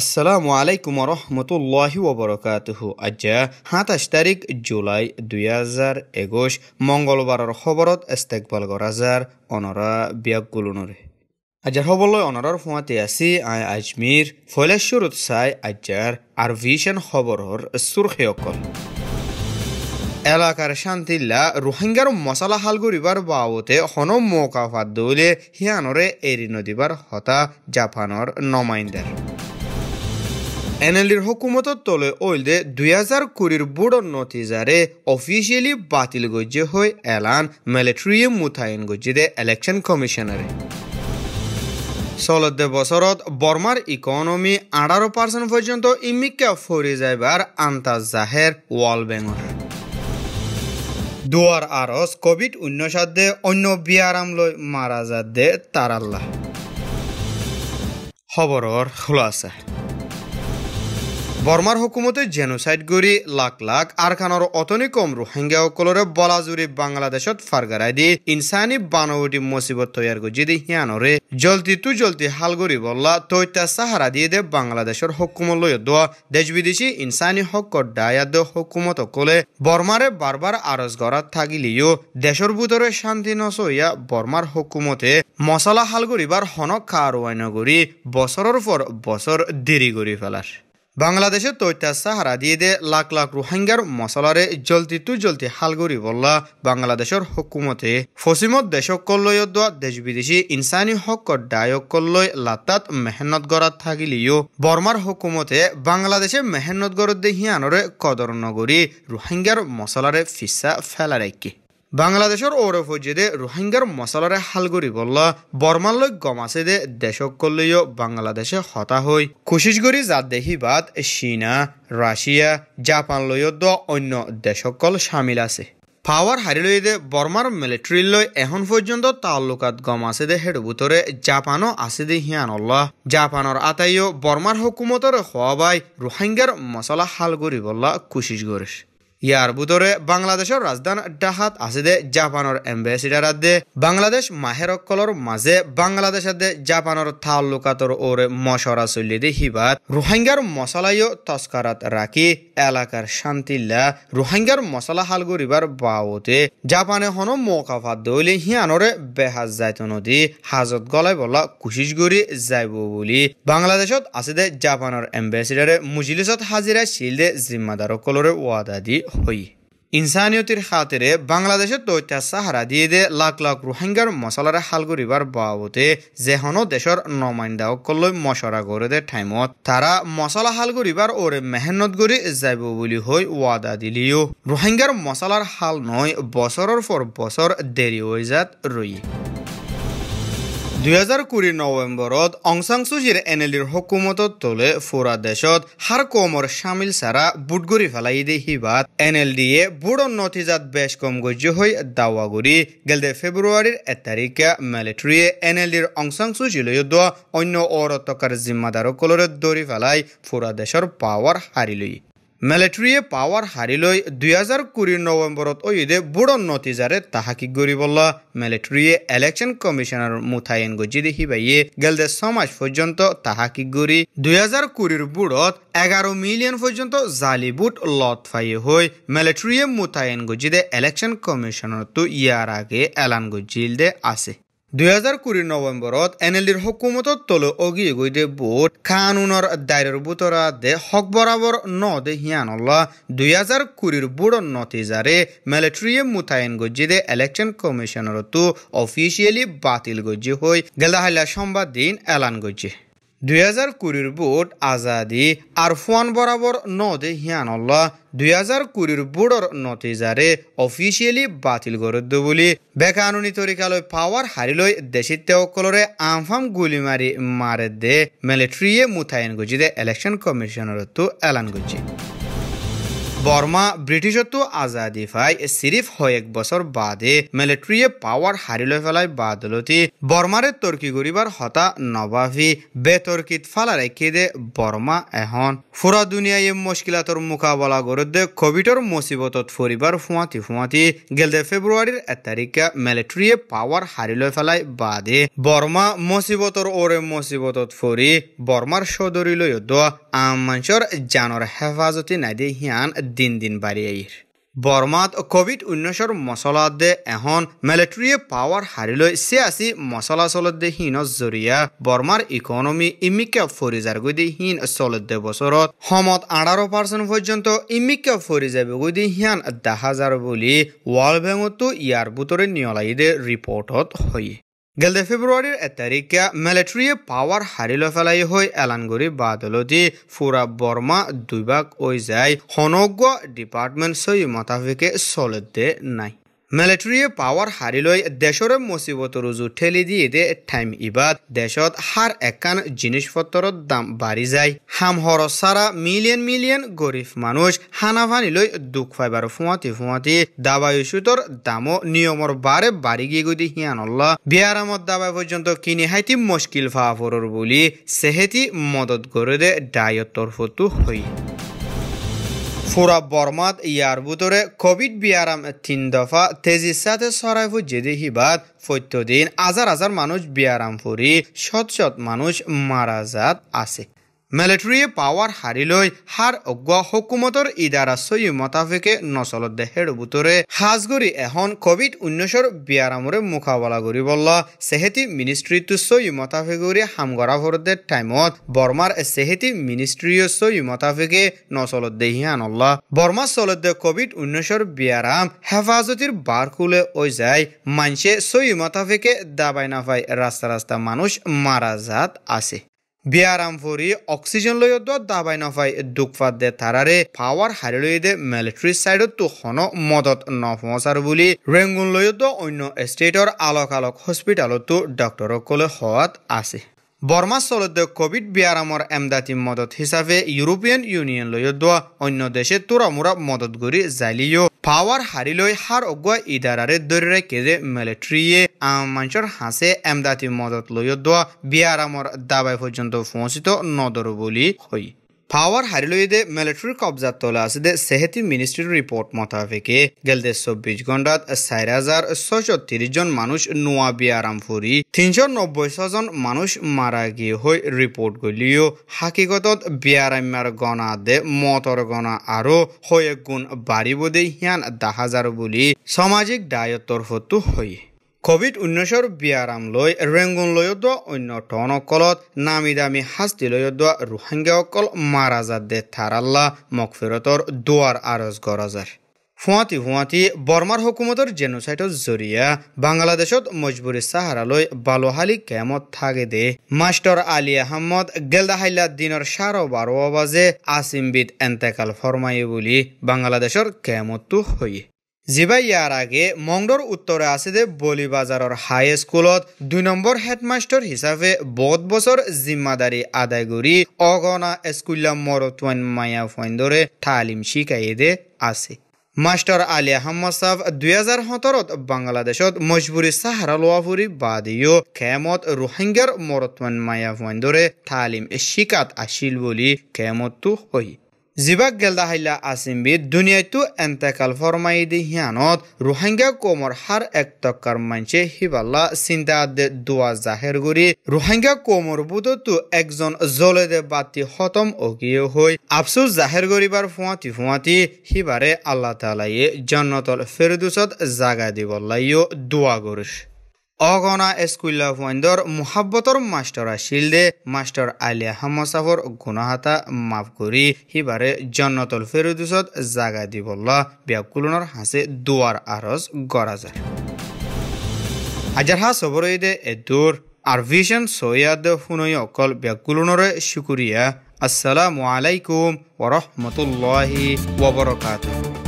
আসসালামু আলাইকুম রহমতুল্লাহ ওবরকাত আজ্যা সাতাশ তারিখ জুলাই দুই হাজার একুশ মঙ্গলবার খবরত ইস্তেকবাল করা অনরা ব্যাগ গুলনরে আজার হবলৈ অনৰৰ সোঁৱাতে আছে আই আজমীৰ ফৈলেশ্বৰত চাই আজ্যাৰ আৰু ভিছেন খবৰৰ চুৰ্খীসকল এলেকাৰ শান্তিল্লা ৰোহিংগাৰ মছলা হাল কৰিবৰ বাবতে সন মৌকা ফাট দৌলে সিয়ানৰে এৰি নদীবাৰ হতা জাপানৰ নমাইণ্ডাৰ এনএলডির হকুমতর তলে ওইলদে দুই হাজার কুড়ির বুড় নতিজারে অফিসিয়ালি বাতিল গজ্জে হয়ে এলান মিলিটারি মুতায়ন গজ্জে দে ইলেকশন কমিশনারে চলদ্দে বছরত বর্মার ইকনমি আঠারো পার্সেন্ট পর্যন্ত ইমিকা ফরি যাইবার আন্তাজ জাহের ওয়াল ব্যাঙরে দুয়ার আরস কোভিড উন্নসাধ্যে অন্য বিয়ারাম লৈ মারা যাদ্দে তারাল্লাহ খোলা আছে বর্মার হুকুমতে জেনোসাইড গড়ি লাখ লাখ আরখানর অতনি কম রোহিঙ্গা রোহিঙ্গাসকলরে বলাজুরি বাংলাদেশত ফারগারাই দি ইনসানি বানবটি মুসিবত তৈয়ার গজি দি হিয়ানরে জলতি তু জলতি গড়ি বল্লা তৈতা সাহারা দিয়ে দে বাংলাদেশের লয় দোয়া দেশ বিদেশি ইনসানি হক ডায়াদ হুকুমত কলে বর্মারে বারবার আরজ গড়াত থাকিলিও দেশের ভিতরে শান্তি নসইয়া বর্মার হুকুমতে মশলা হাল গড়িবার হনক গড়ি বছরের পর বছর দেরি গড়ি ফেলার বাংলাদেশের তৈতা সাহারা দিয়ে দে লাখ লাখ রোহিঙ্গার মশলারে জলতি তু জলতি হালগুড়ি বললা বাংলাদেশের হুকুমতে ফসিমত দেশক কল্লয় দোয়া দেশ বিদেশি ইনসানি হক ডায়ক কল্লয় লাতাত মেহনত গড়াত থাকিলিও বর্মার হুকুমতে বাংলাদেশে মেহনত গড়ত দে কদর নগরী রোহিঙ্গার মশলারে ফিসা ফেলারে কি বাংলাদেশের ওরফজিদে রোহিঙ্গার মশলারে হালগুড়ি বলল বর্মাল গম আছে দে দেশক করলেও বাংলাদেশে হতা হই খুশিসগুড়ি যা দেখি বাদ চীনা রাশিয়া জাপান লইও দ অন্য দেশকল সামিল আছে পাওয়ার লই দে বর্মার মিলিটারি লই এখন পর্যন্ত তাল্লুকাত গম আছে দে হেড বুতরে জাপানও আছে দে হিয়ানল্লাহ জাপানর আতাইও বর্মার হকুমতর হওয়া বাই রোহিঙ্গার মশলা হালগুড়ি বললা কুশিস গরিস ইয়ার বুতরে বাংলাদেশের রাজধানী ডাহাত আছে দে জাপানের এম্বেসিডারাত আদে বাংলাদেশ মাহের অকলর মাঝে বাংলাদেশ আদে জাপানের তাল্লুকাতর ওরে মশরা চলি দে হিবাত রোহিঙ্গার মশলাইও তস্কারাত রাখি এলাকার শান্তিল্লা রোহিঙ্গার মশলা হাল গরিবার বাওতে জাপানে হন মোকাফাত দইলে হিয়ানরে বেহাজ যাইত নদী হাজত গলায় বলা কুশিস গড়ি যাইব বলি বাংলাদেশত আছে দে জাপানের এম্বেসিডারে মুজিলিসত হাজিরা শিল দে জিম্মাদার জিম্মাদারকলরে ওয়াদা দি হই ইনসানিয়তির খাতিরে বাংলাদেশের দৈত্যা সাহারা দিয়ে দে লাখ লাখ রোহিঙ্গার মশলার হাল করিবার বাবতে যেহনো দেশের নমাইন্দা অকল্লৈ মশরা করে দে ঠাইমত তারা মশলা হাল করিবার ওরে মেহনত করি যাইব বলি হই ওয়াদা দিলিও রোহিঙ্গার মশলার হাল নয় বছরের পর বছর দেরি হয়ে যাত রয়ে দুহেজাৰ কুৰি নৱেম্বৰত অংচাং চুজিৰ এন এল ইৰ হকুমতত তলে ফুৰা দেশত হাৰ কমৰ চামিল চাৰা বুটগুৰি ফেলাই দে সিবাত এন এল ডিয়ে বুঢ়ৰ নথিজাত বেছ কম গজ্য হৈ দাৱা গুৰি গেলদে ফেব্ৰুৱাৰীৰ এক তাৰিখে মিলিটাৰীয়ে এন এল ডিৰ অংচাং চুজিলৈ অন্য অৰতকাৰ জিম্মাদাৰসকলৰে দৌৰি পেলাই ফুৰা দেশৰ পাৱাৰ হাৰিলৈ মিলিটাৰীয়ে পাৱাৰ হাৰি লৈ দুহেজাৰ কুৰি নৱেম্বৰত অয়োধ্যে বুঢ় নতিজাৰে তাহাকি গৰিবল মেলেট্রিয়ে ইলেকশ্যন কমিশ্যনাৰ মুথায়েন গজি দেখি বাইয়ে গেলদে সমাজ পৰ্যন্ত তাহাকি দুই দুহেজাৰ কুৰিৰ বুড়ত এগারো মিলিয়ন পর্যন্ত জালি বুট লত ফাই হই মেলেট্রিয়ে মোতায়েন গজিদে ইলেকশন কমিশনার তো ইয়ার আগে এলান গজিল দে আছে দুহেজাৰ কুৰি নৱেম্বৰত এন এল ডিৰ হকুমতত তলৈ অগি গৈ দে বুট কানুনৰ দায়ৰৰ বুটৰা দে হক বৰাবৰ ন দে হিয়ান হিয়ানল্লা দুহেজাৰ কুৰিৰ বুটৰ নতিজাৰে মিলিটাৰীয়ে মোতায়েন গজ্জি দে ইলেকশ্যন কমিশ্যনৰতো অফিচিয়েলি বাতিল গজ্জি হৈ গেলাহাইলা সম্বাদ দিন এলান গজ্জি দুই হাজার কুড়ির বুট আজাদি আর ফোন বরাবর নদে হিয়ানল্লা দুই হাজার কুড়ির বুটর নতিজারে অফিসিয়ালি বাতিল করে করদ্দ বলি বেকানুনি তরিকালয় পাওয়ার হারিলয় দেশিত তেওকলরে আমফাম গুলি মারি মারে দে মিলিটারিয়ে মুতায়েন গজি দে ইলেকশন কমিশনের তো এলান গুজি বর্মা ব্রিটিশত আজাদি পাই সিরিফ হয়েক বছর বাদে মিলিটারিয়ে পাওয়ার হারিলে ফেলায় বাদলতি বর্মারে তর্কি গরিবার হতা নবাভি বেতর্কিত ফালা রেখে দে বর্মা এখন ফুরা দুনিয়ায় মুশকিলাতর মোকাবলা করে দে কোভিডর মুসিবতত ফরিবার ফুঁয়াতি ফুঁয়াতি গেলদে ফেব্রুয়ারির এক তারিখে মিলিটারিয়ে পাওয়ার হারিলে ফেলায় বাদে বর্মা মুসিবতর ওরে মুসিবতত ফরি বর্মার সদরিলয় দোয়া আমাঞ্চর জানর হেফাজতি নাইদে হিয়ান দিন দিন বাড়ি আহিৰ বৰ্মাত কোভিড উনৈশৰ মশলা দে এখন মিলিটাৰিয়ে পাৱাৰ হারিলে সে আসি মশলা চলত দে হীন জরিয়া বর্মার ইকোনমি ইমিকে ফরি যার গদি হীন চলত দে বছর সমত আঠারো পাৰ্চেণ্ট পৰ্যন্ত ইমিকে ফৰি যাবে গদি হিয়ান দেখা যাৰ বলে ওয়াৰ্ল্ড ব্যাঙ্কতো ইয়াৰ বুতৰে নিয়লাই দে ৰিপৰ্টত হয় গেলদে ফেব্রুয়ারির এক তারিখে মিলিটারি পাওয়ার হারিল ফেলাই হয়ে এলানগুড়ি বাদলতি ফুরা বর্মা দুইবাগ ওই যায় হনগ্য ডিপার্টমেন্ট সই মোতাফিকে চলতে নাই মিলিটাৰীয়ে পাৱাৰ হাৰি লৈ দেশৰে মুচিবত ৰুজু ঠেলি দিয়ে দে টাইম ইবাদ দেশত হাৰ একান জিনিস পত্ৰৰ দাম বাঢ়ি যায় হাম খৰচ চাৰা মিলিয়ন মিলিয়ন গৰীব মানুহ হানা লৈ দুখ ফাইবাৰ ফুৱাতি ফুৱাতি দাবাই ওষুধৰ দামো নিয়মৰ বাৰে বাঢ়ি গৈ গৈ সিয়ান অল্লা বিয়াৰামত দাবাই পৰ্যন্ত কিনি হাইতি মুস্কিল ফাফৰৰ বুলি চেহেতি মদত গৰে দে ডায়তৰ ফটো হয় فورا بارماد یار بودوره کووید بیارم تین دفع تیزی ست سارای و جدی هی فوت فوتو دین ازر ازر منوش بیارم فوری شد شد منوش مرازت اسی মিলিটাৰীয়ে পাৱাৰ হাৰিলৈ হাৰ অগুৱা হকুমতর ইদাৰা চহী মোতাফিকে নচলত দেহের বুতরে হাজগরি এখন কভিড ঊনৈছৰ ব্যায়ামৰে মোকাবলা কৰিবল চেহেতি মিনিষ্ট্ৰীটো চহী মোতাফিকুৰি হাম হামগরা ভরদের টাইমত বৰ্মাৰ চেহেতি মিনিষ্ট্ৰীয় চহী মোতাফিকে নচলত দেহি অল্লা বর্মা চলত দে কভিড বিয়ারাম হেফাজতির হেফাজতিৰ কুলে হৈ যায় মানছে চহী মোতাফিকে দাবাই নাফাই ৰাস্তা ৰাস্তা মানুহ মারা যাত আছে ফরি অক্সিজেন লৈ দ দাবাই নফাই দুখফাত দে তারারে পাওয়ার হারি লৈ দে মিলিটারি সাইডত তো হন মদত নপহচার বুলি ৰেংগুন লৈ অন্য ষ্টেটৰ আলক আলোক হস্পিটেলতো ডক্টৰসকলে হোৱাত আছে বৰ্মা চলতে কোভিড ব্যায়ামৰ এমদাতি মদত হিচাপে ইউৰোপীয়ান ইউনিয়ন লৈ দোৱা অন্য দেশে তোৰা মোৰা মদত কৰি জালিও পাৱাৰ হাৰি লৈ সাৰ অগোৱা ইদাৰাৰে দৰিৰে কেজে মিলিট্ৰীয়ে আম মাঞ্চৰ হাঁচে এমদাতি মদত লৈ দোৱা ব্যায়ামৰ দাবাই পৰ্যন্ত পৌঁছিত নদৰো বুলি হয় পাৱাৰ হাৰি লৈ দে মিলিটাৰী কবজাত তোলা আছে দে চেহেতি মিনিষ্ট্ৰীৰ ৰিপৰ্ট মোতাবিকে গেলদে চৌব্বিছ ঘণ্টাত চাৰি হাজাৰ ছয়শ ত্ৰিশ জন মানুহ নোৱা বিয়া আৰাম ফুৰি তিনিশ নব্বৈ ছজন মানুহ মাৰাগী হৈ ৰিপৰ্ট গলিও হাকিকতত বিয়াৰাম্যাৰ গণা দে মতৰ গণা আৰু হৈ গুণ বাঢ়িব দে সিয়ান বুলি সামাজিক দায়ত্বৰ সত্তু হয় কভিড উনৈছৰ বিয়াৰাম লৈ লৈ দোৱা অন্য টনকলত নামি দামী শাস্তিলৈ দোৱা ৰোহিংগীসকল মাৰাজাত দে থাৰাল্লা মকফিৰতৰ দুৱাৰ আৰজ গৰজাৰ ফুৱাতি ফুৱাতি বৰ্মাৰ হকুমতৰ জেনোচাইটৰ জৰিয়া বাংলাদেশত মজবুৰি চাহাৰালৈ বালোহালি কেমত থাকে দে মাষ্টৰ আলী আহমদ গেলদাহাইলা দিনৰ চাৰ বাৰ বাজে আছিমবিদ এণ্টেকাল ফৰমাই বুলি বাংলাদেশৰ কেমতটো হয় জিবাই ইয়াৰ আগে মংডৰ উত্তৰে আছে বলিবাজাৰৰ হাই স্কুলত দুই নম্বৰ হেডমাষ্টৰ হিচাপে বহুত বছৰ জিম্মাদাৰী আদায় কৰি অগণা স্কুলীয়া মৰতৱান মায়া ফন্দৰে তালিম শিকাই দে আছে মাষ্টৰ আলী আহমদ চাফ দুই হাজাৰ সোতৰত বাংলাদেশত মজবুৰি চাহাৰা লোৱা ফুৰি বাদেও খেমত ৰোহিংগাৰ মৰতৱান মায়া ফন্দৰে তালিম শিকাত আছিল বুলি খেমতটো হয় জীৱাক গেলদাহাইলা আছিমবিদ দুনিয়াইটো এণ্টেকাল ফৰ্মাইদি হিয়ানত ৰোহিংগা কমৰ হাৰ এক টকাৰ মাঞ্চে হিবাল্লা চিন্তা দোৱা জাহেৰ কৰি ৰোহিংগা কমৰ বুটতো একজন জলেদে বাতি সতম অগিয়ে হৈ আফচোচ জাহেৰ কৰিবাৰ ফুৱাটি ফুৱাটি সিবাৰে আল্লাহ তালায়ে জন্নতল ফেৰদোচত জাগা দিবলাইও দোৱা কৰিছে অগণা স্কুলীয়া ভইন্দৰ মহাব্বতৰ আছিল দে মাষ্টৰ আলিয়া হামচাফৰ গুণাহাতা মাফ কৰি সিবাৰে জন্নতল ফেৰুদুচত জাগা দিবলা ব্যাকুলনৰ হাঁচে দুৱাৰ আৰজ গৰা যায় আজাৰহা চবৰে দে এদূৰ আৰ ভিছন চৈয়াদ শুনৈ অকল ব্যাকুলনৰে শুকুৰিয়া আছালাম আলাইকুম ৱৰহমতুল্লাহি ৱবৰকাতু